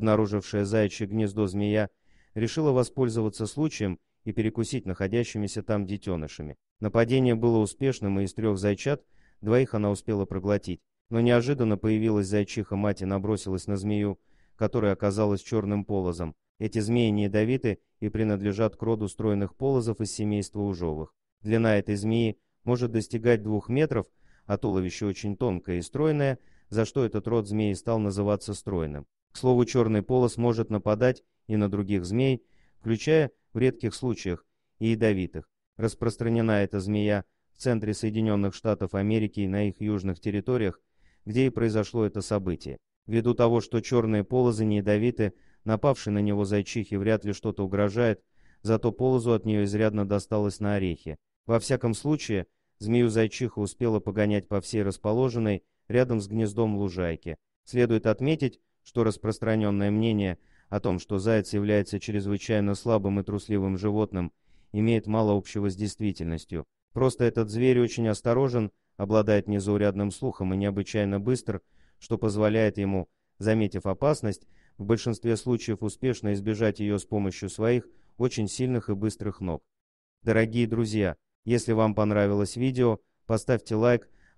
обнаружившая заячье гнездо змея, решила воспользоваться случаем и перекусить находящимися там детенышами. Нападение было успешным, и из трех зайчат двоих она успела проглотить. Но неожиданно появилась зайчиха мать и набросилась на змею, которая оказалась черным полозом. Эти змеи не ядовиты и принадлежат к роду стройных полозов из семейства ужовых. Длина этой змеи может достигать двух метров, а туловище очень тонкое и стройное – за что этот род змей стал называться стройным. К слову, черный полос может нападать и на других змей, включая в редких случаях и ядовитых. Распространена эта змея в центре Соединенных Штатов Америки и на их южных территориях, где и произошло это событие. Ввиду того, что черные полозы не ядовиты, напавшие на него зайчихе вряд ли что-то угрожает, зато полозу от нее изрядно досталось на орехи. Во всяком случае, змею-зайчиха успела погонять по всей расположенной рядом с гнездом лужайки. Следует отметить, что распространенное мнение о том, что заяц является чрезвычайно слабым и трусливым животным, имеет мало общего с действительностью. Просто этот зверь очень осторожен, обладает незаурядным слухом и необычайно быстр, что позволяет ему, заметив опасность, в большинстве случаев успешно избежать ее с помощью своих очень сильных и быстрых ног. Дорогие друзья, если вам понравилось видео, поставьте лайк,